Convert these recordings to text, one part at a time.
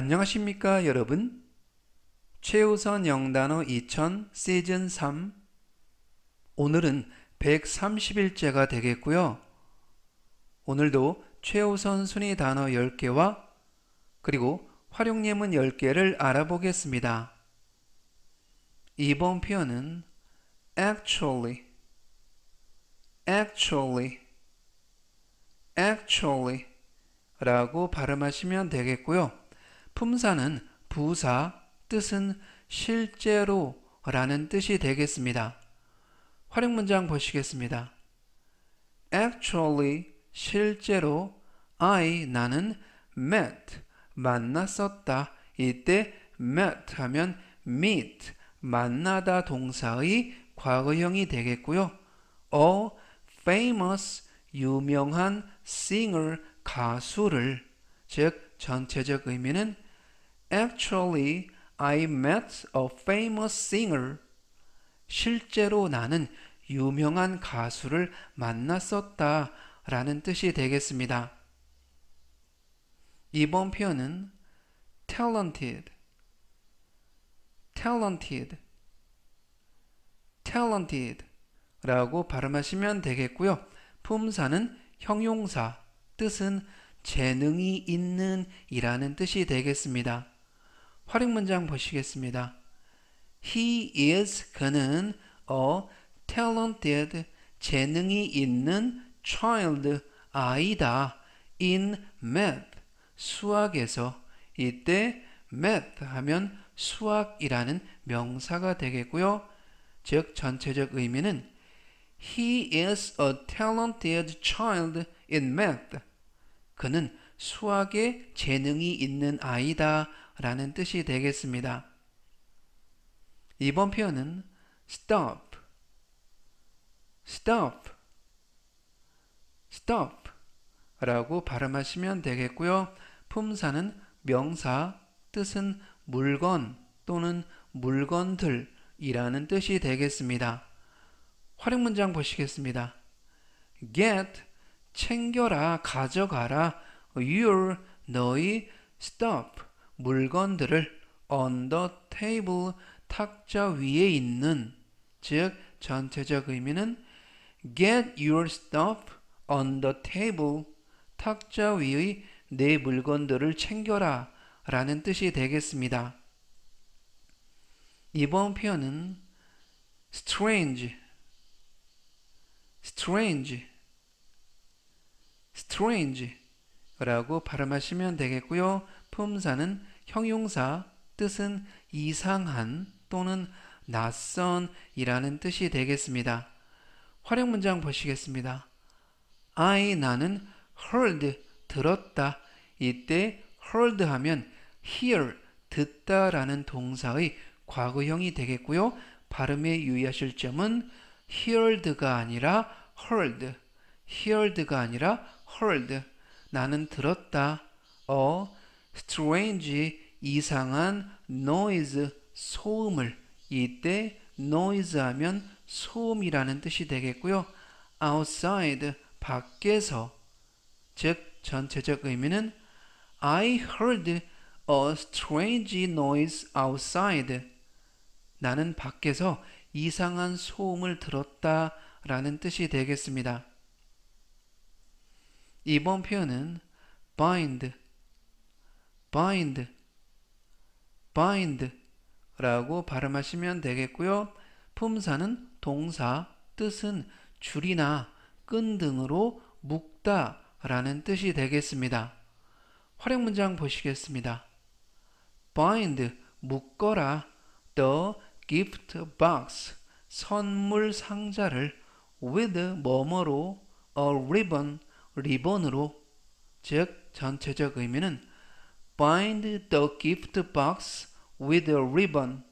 안녕하십니까 여러분 최우선 영단어 2000 시즌 3 오늘은 1 3 1일째가 되겠고요 오늘도 최우선 순위 단어 10개와 그리고 활용 예문 10개를 알아보겠습니다 이번 표현은 actually actually actually 라고 발음하시면 되겠고요 품사는 부사, 뜻은 실제로 라는 뜻이 되겠습니다. 활용 문장 보시겠습니다. Actually, 실제로 I, 나는 met, 만났었다. 이때 met 하면 meet, 만나다 동사의 과거형이 되겠고요. a famous, 유명한 singer, 가수를 즉 전체적 의미는 Actually, I met a famous singer. 실제로 나는 유명한 가수를 만났었다 라는 뜻이 되겠습니다. 이번 표현은 talented, talented, talented 라고 발음하시면 되겠고요. 품사는 형용사, 뜻은 재능이 있는 이라는 뜻이 되겠습니다. 활용 문장 보시겠습니다. He is 그는 a talented 재능이 있는 child 아이다. in math 수학에서 이때 math 하면 수학이라는 명사가 되겠고요. 즉 전체적 의미는 He is a talented child in math. 그는 수학에 재능이 있는 아이다 라는 뜻이 되겠습니다. 이번 표현은 stop, stop, stop 라고 발음하시면 되겠고요. 품사는 명사, 뜻은 물건 또는 물건들이라는 뜻이 되겠습니다. 활용 문장 보시겠습니다. get 챙겨라 가져가라 your 너의 stop 물건들을 on the table 탁자 위에 있는 즉 전체적 의미는 get your stuff on the table 탁자 위의 내 물건들을 챙겨라 라는 뜻이 되겠습니다. 이번 표현은 strange strange strange 라고 발음하시면 되겠고요. 품사는 형용사, 뜻은 이상한 또는 낯선이라는 뜻이 되겠습니다. 활용 문장 보시겠습니다. I 나는 heard 들었다. 이때 heard 하면 hear 듣다라는 동사의 과거형이 되겠고요. 발음에 유의하실 점은 heard가 아니라 heard, heard가 아니라 heard 나는 들었다. 어, strange 이상한 noise 소음을 이때 noise 하면 소음이라는 뜻이 되겠고요. outside 밖에서 즉 전체적 의미는 I heard a strange noise outside 나는 밖에서 이상한 소음을 들었다 라는 뜻이 되겠습니다. 이번 표현은 bind, bind, bind 라고 발음하시면 되겠고요. 품사는 동사, 뜻은 줄이나 끈 등으로 묶다 라는 뜻이 되겠습니다. 활용 문장 보시겠습니다. bind, 묶어라. the gift box, 선물 상자를 with 뭐뭐로 a ribbon, 리본으로 즉 전체적 의미는 bind the gift box with a ribbon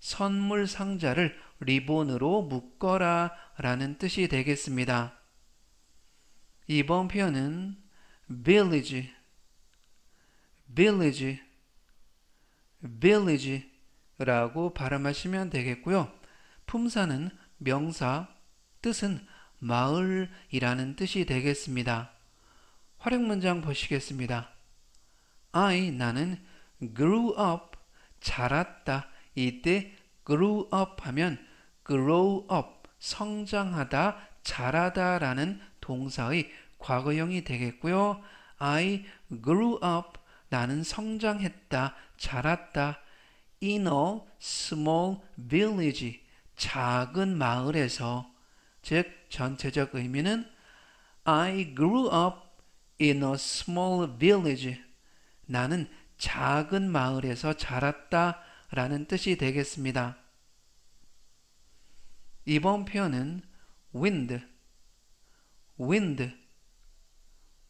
선물 상자를 리본으로 묶어라 라는 뜻이 되겠습니다. 이번 표현은 village, village, village 라고 발음하시면 되겠고요. 품사는 명사, 뜻은 마을이라는 뜻이 되겠습니다. 활용 문장 보시겠습니다. I 나는 grew up 자랐다 이때 grew up 하면 grow up 성장하다 자라다 라는 동사의 과거형이 되겠고요. I grew up 나는 성장했다 자랐다 in a small village 작은 마을에서 즉 전체적 의미는 I grew up in a small village. 나는 작은 마을에서 자랐다 라는 뜻이 되겠습니다. 이번 표현은 wind, wind,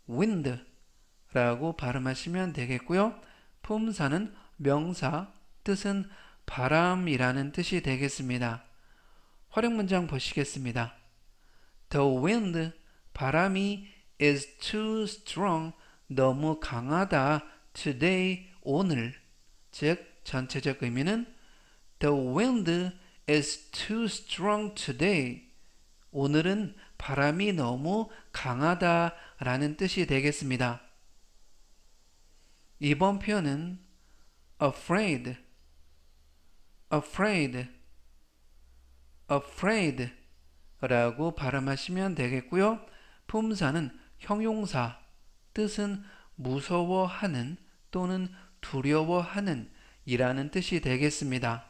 wind 라고 발음하시면 되겠고요. 품사는 명사, 뜻은 바람이라는 뜻이 되겠습니다. 활용 문장 보시겠습니다. The wind, 바람이 is too strong, 너무 강하다. Today, 오늘. 즉, 전체적 의미는 The wind is too strong today. 오늘은 바람이 너무 강하다 라는 뜻이 되겠습니다. 이번 표현은 afraid, afraid, afraid 라고 발음하시면 되겠고요. 품사는 형용사, 뜻은 무서워하는 또는 두려워하는 이라는 뜻이 되겠습니다.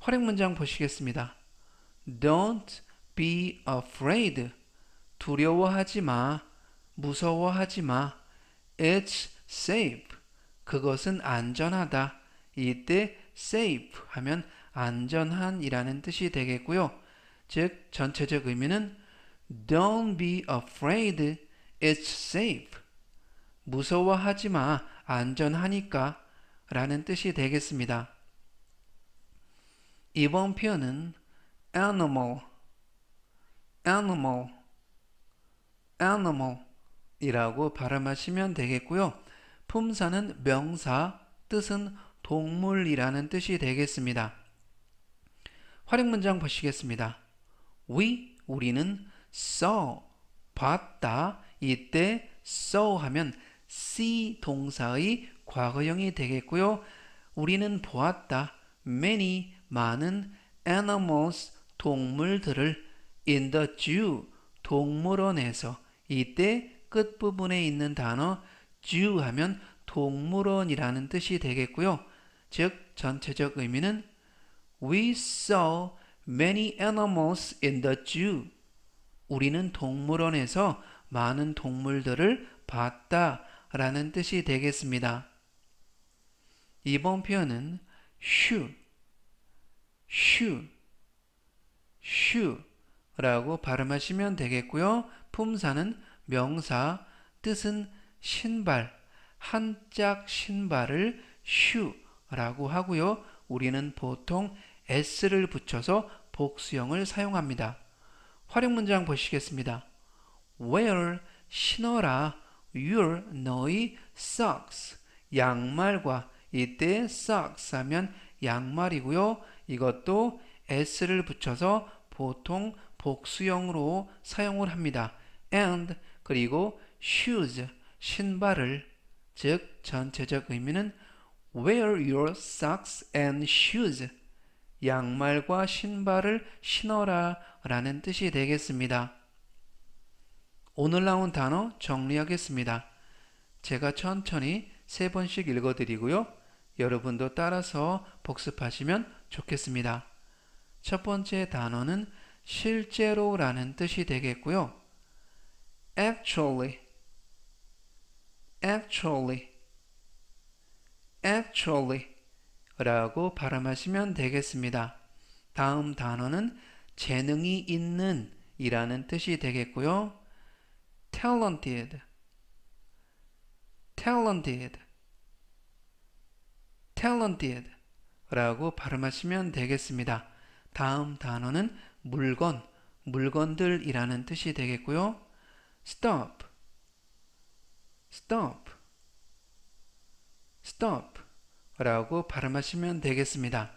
활용 문장 보시겠습니다. Don't be afraid. 두려워하지 마. 무서워하지 마. It's safe. 그것은 안전하다. 이때 safe 하면 안전한이라는 뜻이 되겠고요. 즉 전체적 의미는 Don't be afraid. It's safe. 무서워하지 마. 안전하니까. 라는 뜻이 되겠습니다. 이번 표현은 animal, animal, animal 이라고 발음하시면 되겠고요. 품사는 명사, 뜻은 동물이라는 뜻이 되겠습니다. 활용 문장 보시겠습니다. we 우리는 saw 봤다 이때 saw 하면 see 동사의 과거형이 되겠고요. 우리는 보았다 many 많은 animals 동물들을 in the zoo 동물원에서 이때 끝부분에 있는 단어 zoo 하면 동물원이라는 뜻이 되겠고요. 즉 전체적 의미는 we saw many animals in the zoo. 우리는 동물원에서 많은 동물들을 봤다 라는 뜻이 되겠습니다. 이번 표현은 슈, 슈, 슈 라고 발음하시면 되겠고요. 품사는 명사, 뜻은 신발, 한짝 신발을 슈 라고 하고요. 우리는 보통 S를 붙여서 복수형을 사용합니다. 활용 문장 보시겠습니다. wear 신어라 your 너의 socks 양말과 이때 socks 하면 양말이고요. 이것도 s를 붙여서 보통 복수형으로 사용을 합니다. and 그리고 shoes 신발을 즉 전체적 의미는 wear your socks and shoes 양말과 신발을 신어라 라는 뜻이 되겠습니다. 오늘 나온 단어 정리하겠습니다. 제가 천천히 세 번씩 읽어드리고요. 여러분도 따라서 복습하시면 좋겠습니다. 첫 번째 단어는 실제로 라는 뜻이 되겠고요. actually, actually, actually 라고 발음하시면 되겠습니다. 다음 단어는 재능이 있는 이라는 뜻이 되겠고요. talented, talented, talented 라고 발음하시면 되겠습니다. 다음 단어는 물건, 물건들이라는 뜻이 되겠고요. stop, stop, stop 라고 발음하시면 되겠습니다.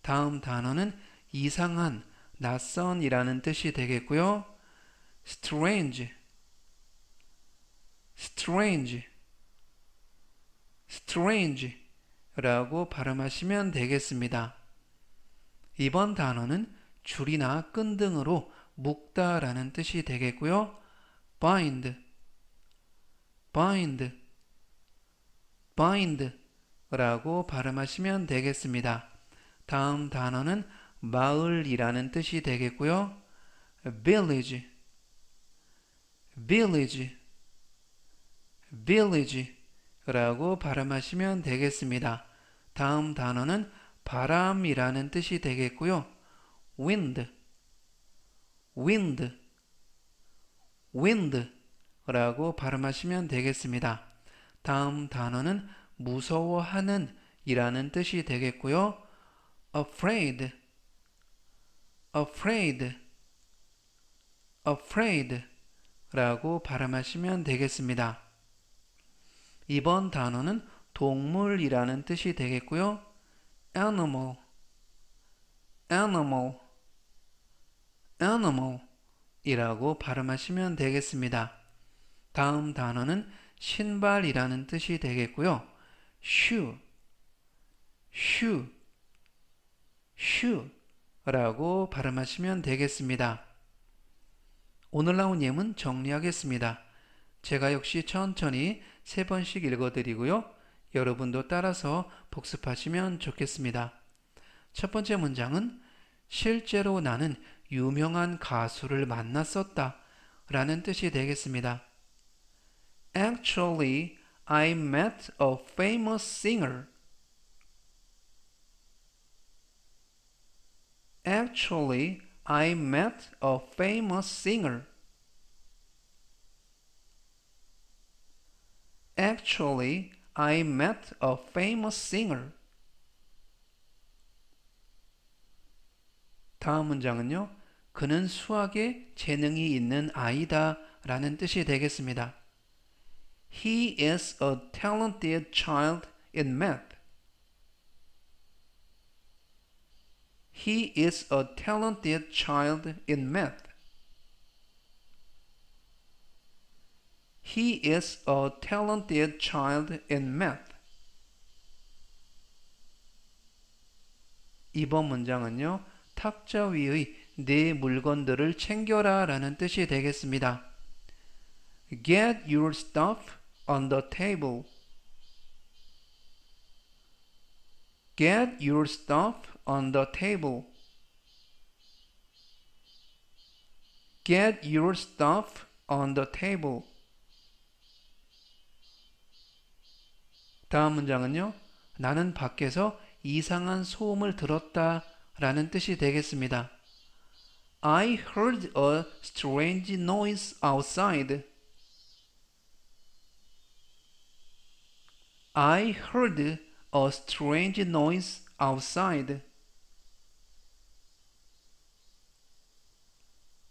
다음 단어는 이상한, 낯선이라는 뜻이 되겠고요. strange, strange, strange 라고 발음하시면 되겠습니다. 이번 단어는 줄이나 끈 등으로 묶다 라는 뜻이 되겠고요. bind, bind, bind 라고 발음하시면 되겠습니다. 다음 단어는 마을이라는 뜻이 되겠고요. village, village, village 라고 발음하시면 되겠습니다. 다음 단어는 바람이라는 뜻이 되겠고요. wind, wind, wind 라고 발음하시면 되겠습니다. 다음 단어는 무서워하는 이라는 뜻이 되겠고요. afraid, afraid, afraid 라고 발음하시면 되겠습니다. 이번 단어는 동물이라는 뜻이 되겠고요. animal, animal, animal 이라고 발음하시면 되겠습니다. 다음 단어는 신발이라는 뜻이 되겠고요. 슈, 슈, 슈라고 발음하시면 되겠습니다. 오늘 나온 예문 정리하겠습니다. 제가 역시 천천히 세 번씩 읽어드리고요. 여러분도 따라서 복습하시면 좋겠습니다. 첫 번째 문장은 실제로 나는 유명한 가수를 만났었다 라는 뜻이 되겠습니다. Actually, I met a famous singer. Actually, I met a famous singer. Actually, I met a famous singer. 다음 문장은요. 그는 수학에 재능이 있는 아이다 라는 뜻이 되겠습니다. He is a talented child in math. He is a talented child in math. He is a talented child in math. 이번 문장은요. 탁자 위의 네 물건들을 챙겨라 라는 뜻이 되겠습니다. Get your stuff on the table. Get your stuff on the table. Get your stuff on the table. 다음 문장은요. 나는 밖에서 이상한 소음을 들었다 라는 뜻이 되겠습니다. I heard a strange noise outside. I heard a strange noise outside.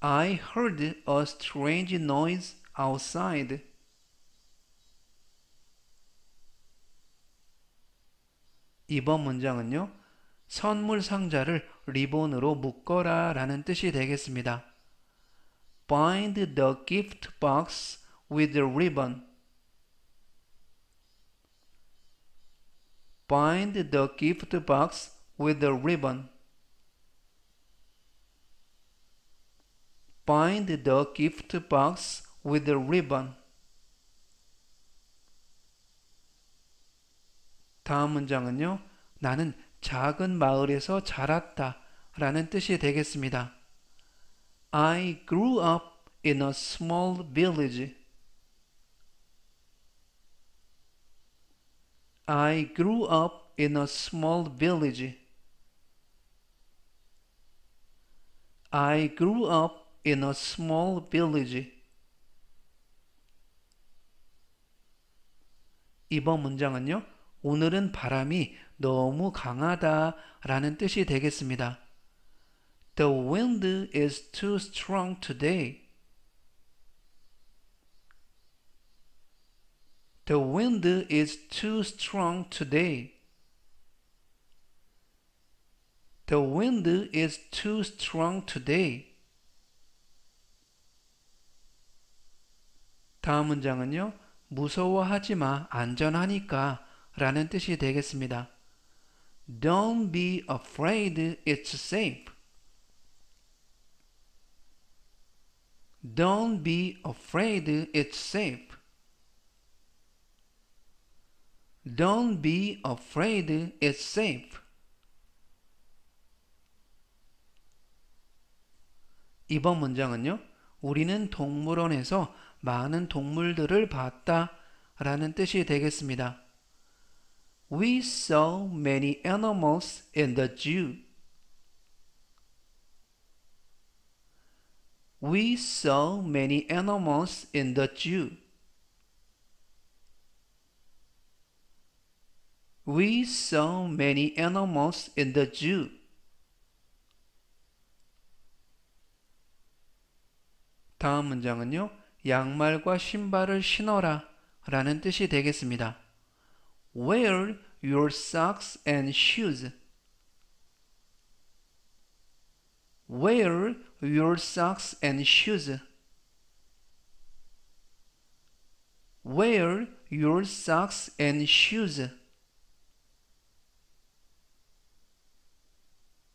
I heard a strange noise outside. 이번 문장은요. 선물 상자를 리본으로 묶어라 라는 뜻이 되겠습니다. Bind the gift box with a ribbon. Bind the gift box with a ribbon. Bind the gift box with a ribbon. 다음 문장은요. 나는 작은 마을에서 자랐다 라는 뜻이 되겠습니다. I grew up in a small village. I grew up in a small village. I grew up in a small village. 이번 문장은요. 오늘은 바람이 너무 강하다 라는 뜻이 되겠습니다. The wind is too strong today. The wind is too strong today. The wind is too strong today. 다음 문장은요. 무서워하지 마. 안전하니까 라는 뜻이 되겠습니다. Don't be afraid. It's safe. Don't be afraid. It's safe. Don't be afraid, it's safe. 이번 문장은요. 우리는 동물원에서 많은 동물들을 봤다 라는 뜻이 되겠습니다. We saw many animals in the zoo. We saw many animals in the zoo. We saw many animals in the zoo. 다음 문장은요. 양말과 신발을 신어라 라는 뜻이 되겠습니다. Wear your socks and shoes. Wear your socks and shoes. Wear your socks and shoes.